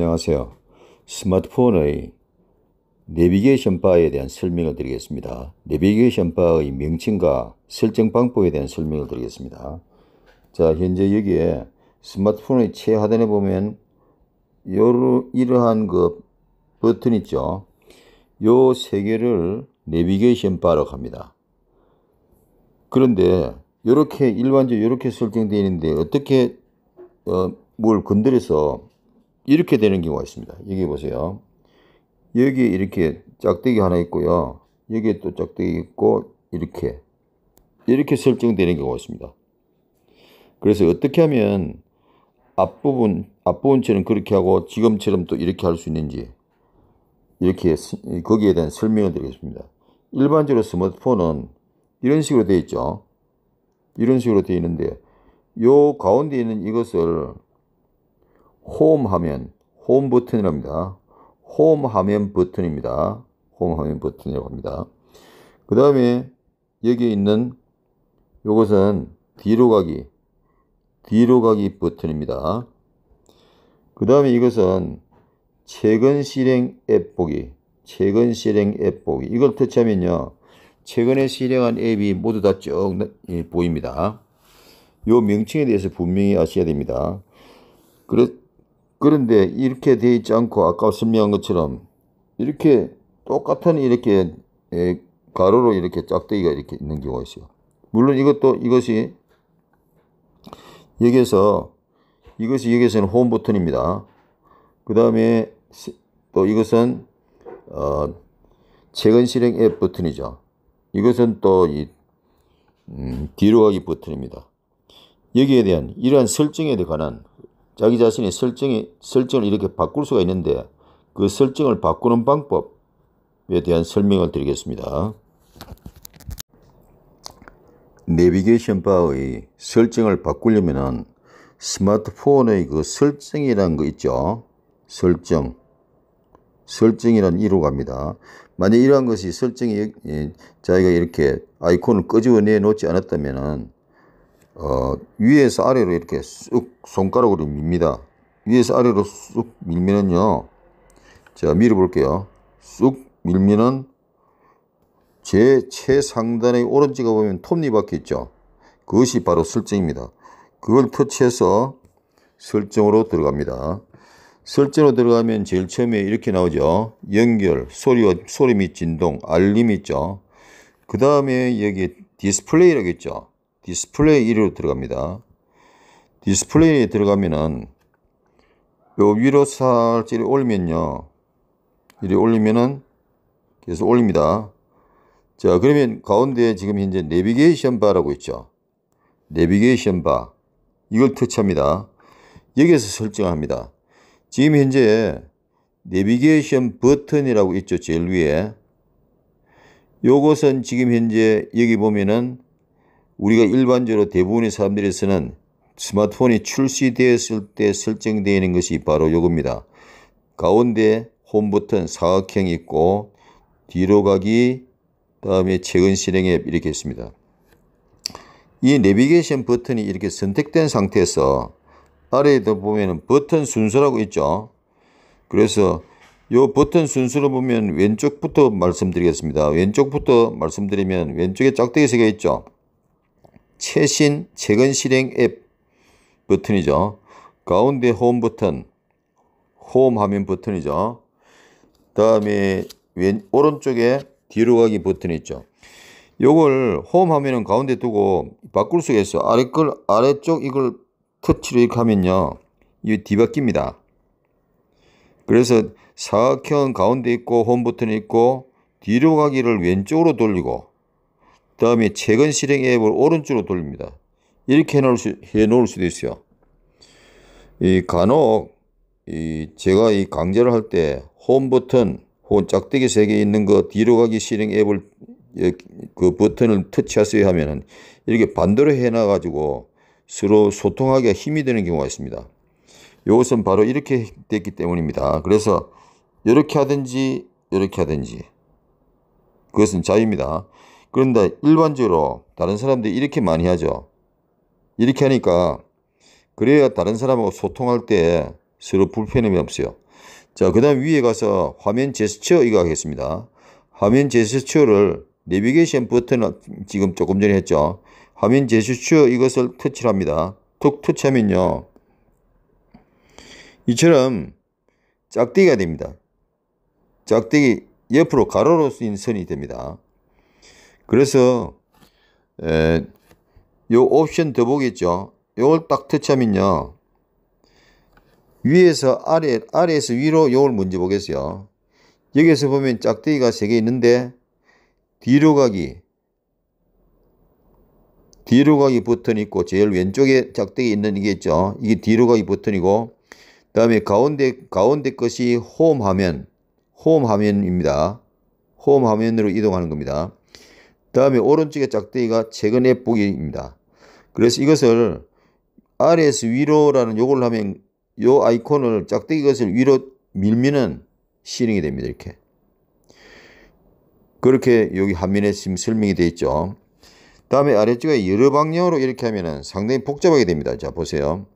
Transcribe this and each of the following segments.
안녕하세요. 스마트폰의 내비게이션 바에 대한 설명을 드리겠습니다. 내비게이션 바의 명칭과 설정 방법에 대한 설명을 드리겠습니다. 자, 현재 여기에 스마트폰의 최하단에 보면 요러, 이러한 그 버튼 있죠. 요 세 개를 내비게이션 바라고 합니다. 그런데 이렇게 일반적으로 이렇게 설정되어 있는데 어떻게 어, 뭘 건드려서 이렇게 되는 경우가 있습니다. 여기 보세요. 여기 이렇게 짝대기 하나 있고요. 여기에 또 짝대기 있고 이렇게 이렇게 설정되는 경우가 있습니다. 그래서 어떻게 하면 앞부분 앞부분처럼 그렇게 하고 지금처럼 또 이렇게 할 수 있는지 이렇게 거기에 대한 설명을 드리겠습니다. 일반적으로 스마트폰은 이런 식으로 되어 있죠. 이런 식으로 되어 있는데 요 가운데 있는 이것을 홈화면, 홈 버튼이랍니다. 홈화면 버튼입니다. 홈화면 버튼이라고 합니다. 그 다음에 여기 있는 이것은 뒤로 가기, 뒤로 가기 버튼입니다. 그 다음에 이것은 최근 실행 앱 보기, 최근 실행 앱 보기. 이걸 터치하면요. 최근에 실행한 앱이 모두 다쭉 예, 보입니다. 요 명칭에 대해서 분명히 아셔야 됩니다. 그래, 그런데 이렇게 돼 있지 않고 아까 설명한 것처럼 이렇게 똑같은 이렇게 예, 가로로 이렇게 짝대기가 이렇게 있는 경우가 있어요. 물론 이것도 이것이 여기에서 이것이 여기에서는 홈 버튼입니다. 그 다음에 또 이것은 어, 최근 실행 앱 버튼이죠. 이것은 또이 음, 뒤로 가기 버튼입니다. 여기에 대한 이러한 설정에 관한 자기 자신의 설정이, 설정을 이렇게 바꿀 수가 있는데 그 설정을 바꾸는 방법에 대한 설명을 드리겠습니다. 내비게이션 바의 설정을 바꾸려면 스마트폰의 그 설정이라는 거 있죠. 설정. 설정이라는 이로 갑니다. 만약 이러한 것이 설정이 예, 자기가 이렇게 아이콘을 끄집어내 놓지 않았다면 어, 위에서 아래로 이렇게 쑥 손가락으로 밉니다. 위에서 아래로 쑥 밀면은요. 제가 밀어볼게요. 쑥 밀면은 제 최상단의 오렌지가 보면 톱니바퀴 있죠. 그것이 바로 설정입니다. 그걸 터치해서 설정으로 들어갑니다. 설정으로 들어가면 제일 처음에 이렇게 나오죠. 연결, 소리와, 소리 및 진동, 알림 있죠. 그 다음에 여기 디스플레이라고 있죠. 디스플레이 1위로 들어갑니다. 디스플레이에 들어가면은 요 위로 살짝 올리면요. 이리 올리면은 계속 올립니다. 자, 그러면 가운데 지금 현재 내비게이션 바라고 있죠. 내비게이션 바. 이걸 터치합니다. 여기에서 설정을 합니다. 지금 현재 내비게이션 버튼이라고 있죠. 제일 위에. 요것은 지금 현재 여기 보면은 우리가 일반적으로 대부분의 사람들에서는 스마트폰이 출시되었을 때 설정되어 있는 것이 바로 이겁니다 가운데 홈 버튼 사각형이 있고 뒤로 가기 다음에 최근 실행 앱 이렇게 있습니다. 이 내비게이션 버튼이 이렇게 선택된 상태에서 아래에도 보면 버튼 순서라고 있죠. 그래서 이 버튼 순서로 보면 왼쪽부터 말씀드리겠습니다. 왼쪽부터 말씀드리면 왼쪽에 짝대기 세개 있죠. 최신 재건 실행 앱 버튼이죠. 가운데 홈 버튼, 홈 화면 버튼이죠. 다음에 왼 오른쪽에 뒤로 가기 버튼 있죠. 요걸 홈 화면은 가운데 두고 바꿀 수가 있어. 아래 걸 아래쪽 이걸 터치를 이렇게 하면요. 이 뒤바뀝니다. 그래서 사각형 가운데 있고 홈 버튼이 있고 뒤로 가기를 왼쪽으로 돌리고 다음에 최근 실행 앱을 오른쪽으로 돌립니다. 이렇게 해놓을, 수, 해놓을 수도 있어요. 이 간혹 이 제가 이 강좌를 할 때 홈 버튼 혹은 짝대기 3개 있는 거 뒤로 가기 실행 앱을 예, 그 버튼을 터치하세요 하면은 이렇게 반대로 해놔 가지고 서로 소통하기가 힘이 되는 경우가 있습니다. 이것은 바로 이렇게 됐기 때문입니다. 그래서 이렇게 하든지 이렇게 하든지 그것은 자유입니다. 그런데 일반적으로 다른 사람들이 이렇게 많이 하죠. 이렇게 하니까 그래야 다른 사람하고 소통할 때 서로 불편함이 없어요. 자, 그 다음 위에 가서 화면 제스처 이거 하겠습니다. 화면 제스처를 내비게이션 버튼 을 지금 조금 전에 했죠. 화면 제스처 이것을 터치를 합니다. 툭 터치하면요. 이처럼 짝대기가 됩니다. 짝대기 옆으로 가로로 쓰인 선이 됩니다. 그래서 에, 요 옵션 더보겠죠 요걸 딱 터치하면요. 위에서 아래, 아래에서 위로 요걸 먼저 보겠어요. 여기에서 보면 짝대기가 3개 있는데 뒤로 가기 뒤로 가기 버튼이 있고 제일 왼쪽에 짝대기 있는 이게 있죠. 이게 뒤로 가기 버튼이고 그 다음에 가운데 가운데 것이 홈 화면 홈 화면입니다. 홈 화면으로 이동하는 겁니다. 다음에 오른쪽에 짝대기가 최근의 보기입니다. 그래서 이것을 아래에서 위로라는 요걸 하면 요 아이콘을 짝대기 것을 위로 밀면은 실행이 됩니다. 이렇게. 그렇게 여기 화면에 지금 설명이 되어 있죠. 다음에 아래쪽에 여러 방향으로 이렇게 하면은 상당히 복잡하게 됩니다. 자, 보세요.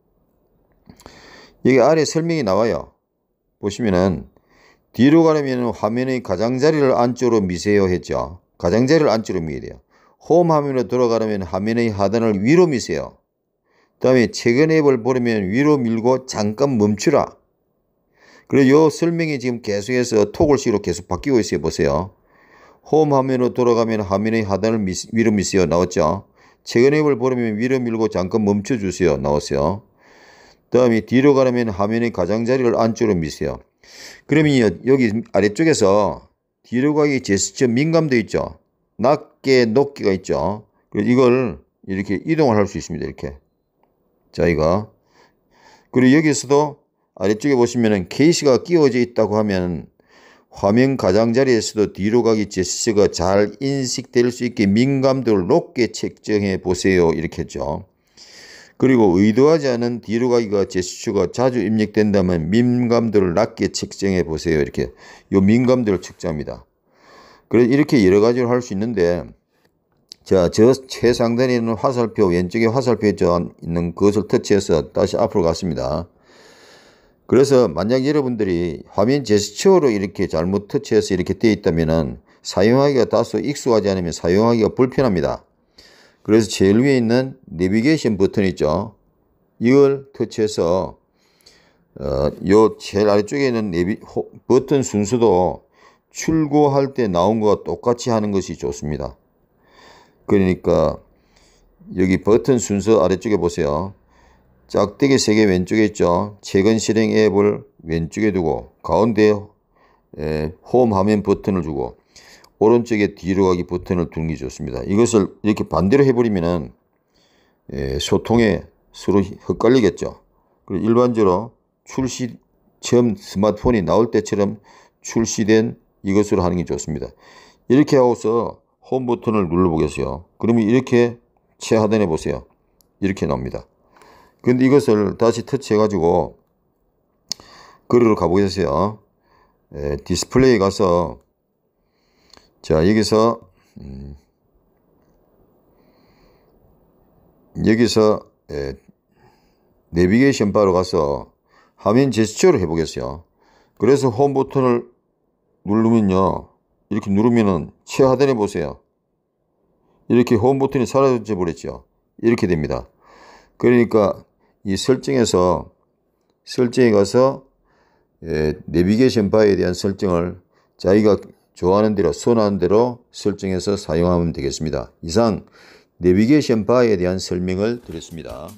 여기 아래 설명이 나와요. 보시면은 뒤로 가려면 화면의 가장자리를 안쪽으로 미세요 했죠. 가장자리를 안쪽으로 미어야 돼요. 홈 화면으로 돌아가려면 화면의 하단을 위로 미세요. 다음에 최근 앱을 보려면 위로 밀고 잠깐 멈추라. 그리고 이 설명이 지금 계속해서 토글식으로 계속 바뀌고 있어요. 보세요. 홈 화면으로 돌아가면 화면의 하단을 미 위로 미세요. 나왔죠? 최근 앱을 보려면 위로 밀고 잠깐 멈춰주세요. 나왔어요. 다음에 뒤로 가려면 화면의 가장자리를 안쪽으로 미세요. 그러면 여기 아래쪽에서 뒤로 가기 제스처 민감도 있죠. 낮게 높기가 있죠. 그래서 이걸 이렇게 이동을 할 수 있습니다. 이렇게. 자, 이거. 그리고 여기서도 아래쪽에 보시면은 케이스가 끼워져 있다고 하면 화면 가장자리에서도 뒤로 가기 제스처가 잘 인식될 수 있게 민감도를 높게 책정해 보세요. 이렇게 했죠. 그리고 의도하지 않은 뒤로 가기가 제스처가 자주 입력된다면 민감도를 낮게 측정해 보세요. 이렇게 요 민감도를 측정합니다. 그래 이렇게 여러 가지를 할 수 있는데 자, 저 최상단에 있는 화살표 왼쪽에 화살표에 있는 그것을 터치해서 다시 앞으로 갔습니다. 그래서 만약 여러분들이 화면 제스처로 이렇게 잘못 터치해서 이렇게 되어 있다면 사용하기가 다소 익숙하지 않으면 사용하기가 불편합니다. 그래서 제일 위에 있는 내비게이션 버튼 있죠. 이걸 터치해서 어, 요 제일 아래쪽에 있는 내비, 호, 버튼 순서도 출고할 때 나온 거와 똑같이 하는 것이 좋습니다. 그러니까 여기 버튼 순서 아래쪽에 보세요. 짝대기 3개 왼쪽에 있죠. 최근 실행 앱을 왼쪽에 두고 가운데 에, 홈 화면 버튼을 주고 오른쪽에 뒤로 가기 버튼을 두는 게 좋습니다. 이것을 이렇게 반대로 해버리면은 예, 소통에 서로 헷갈리겠죠. 그리고 일반적으로 출시 처음 스마트폰이 나올 때처럼 출시된 이것으로 하는 게 좋습니다. 이렇게 하고서 홈 버튼을 눌러보겠어요. 그러면 이렇게 최하단에 보세요. 이렇게 나옵니다. 근데 이것을 다시 터치해가지고 그으로 가보겠어요. 예, 디스플레이 가서 자, 여기서, 음, 여기서, 예, 내비게이션 바로 가서 화면 제스처를 해보겠어요. 그래서 홈 버튼을 누르면요. 이렇게 누르면은 최하단에 보세요. 이렇게 홈 버튼이 사라져 버렸죠. 이렇게 됩니다. 그러니까 이 설정에서 설정에 가서 예, 내비게이션 바에 대한 설정을 자기가 좋아하는 대로, 선호하는 대로 설정해서 사용하면 되겠습니다. 이상 내비게이션 바에 대한 설명을 드렸습니다.